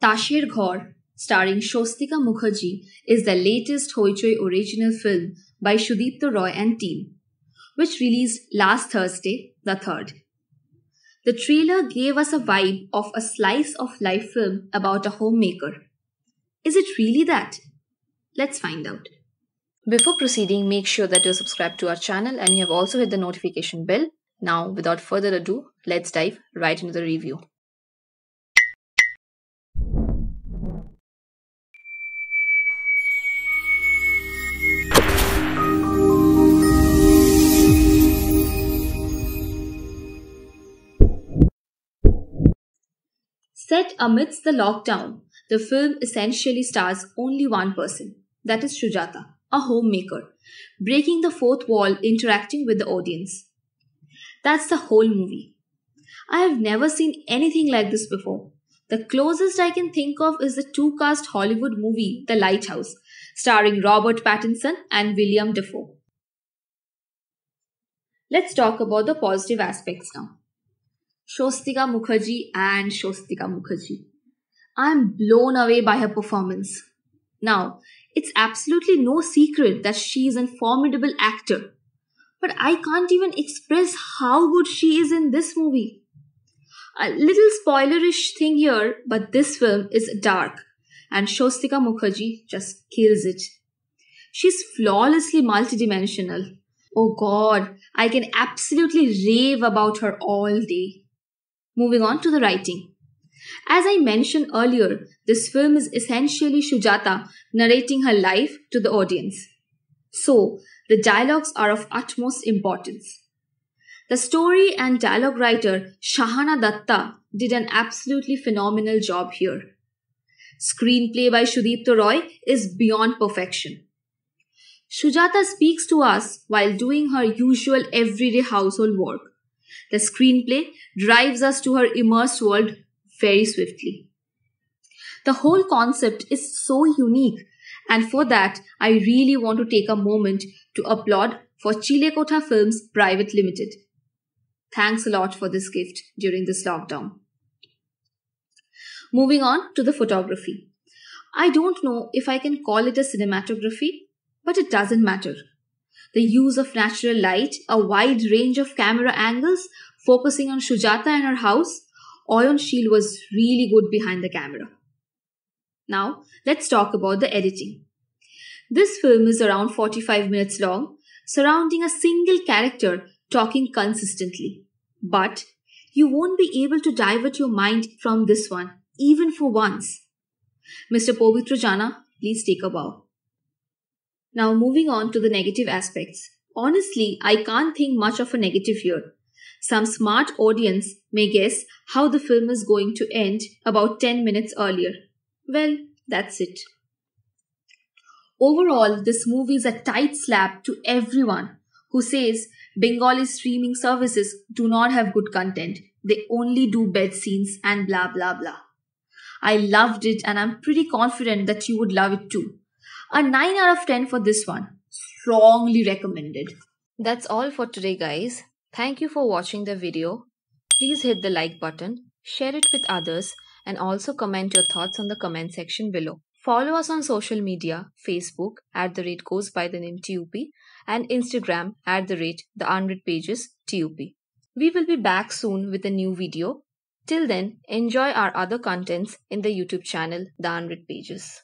Tashir Ghor, starring Shostika Mukherjee, is the latest Hoichoi original film by Shudipto Roy and team, which released last Thursday, the 3rd. The trailer gave us a vibe of a slice of life film about a homemaker. Is it really that? Let's find out. Before proceeding, make sure that you're subscribed to our channel and you have also hit the notification bell. Now, without further ado, let's dive right into the review. Set amidst the lockdown, the film essentially stars only one person, that is Shujata, a homemaker, breaking the fourth wall, interacting with the audience. That's the whole movie. I have never seen anything like this before. The closest I can think of is the two cast Hollywood movie, The Lighthouse, starring Robert Pattinson and William Defoe. Let's talk about the positive aspects now. Shostika Mukherjee and Shostika Mukherjee. I'm blown away by her performance. Now, it's absolutely no secret that she is a formidable actor, but I can't even express how good she is in this movie. A little spoilerish thing here, but this film is dark, and Shostika Mukherjee just kills it. She's flawlessly multidimensional. Oh god, I can absolutely rave about her all day. Moving on to the writing. As I mentioned earlier, this film is essentially Shujata narrating her life to the audience. So, the dialogues are of utmost importance. The story and dialogue writer Shahana Datta did an absolutely phenomenal job here. Screenplay by Shudipto Roy is beyond perfection. Shujata speaks to us while doing her usual everyday household work the screenplay drives us to her immersed world very swiftly. The whole concept is so unique, and for that, I really want to take a moment to applaud for Chilekota Films Private Limited. Thanks a lot for this gift during this lockdown. Moving on to the photography. I don't know if I can call it a cinematography, but it doesn't matter the use of natural light, a wide range of camera angles, focusing on Shujata and her house, Oyon Shield was really good behind the camera. Now, let's talk about the editing. This film is around 45 minutes long, surrounding a single character talking consistently. But you won't be able to divert your mind from this one, even for once. Mr. Povitrajana, please take a bow. Now, moving on to the negative aspects. Honestly, I can't think much of a negative here. Some smart audience may guess how the film is going to end about 10 minutes earlier. Well, that's it. Overall, this movie is a tight slap to everyone who says Bengali streaming services do not have good content. They only do bed scenes and blah blah blah. I loved it and I'm pretty confident that you would love it too. A 9 out of 10 for this one. Strongly recommended. That's all for today, guys. Thank you for watching the video. Please hit the like button, share it with others, and also comment your thoughts on the comment section below. Follow us on social media Facebook at the rate goes by the name TUP and Instagram at the rate the 100 pages TUP. We will be back soon with a new video. Till then, enjoy our other contents in the YouTube channel The 100 Pages.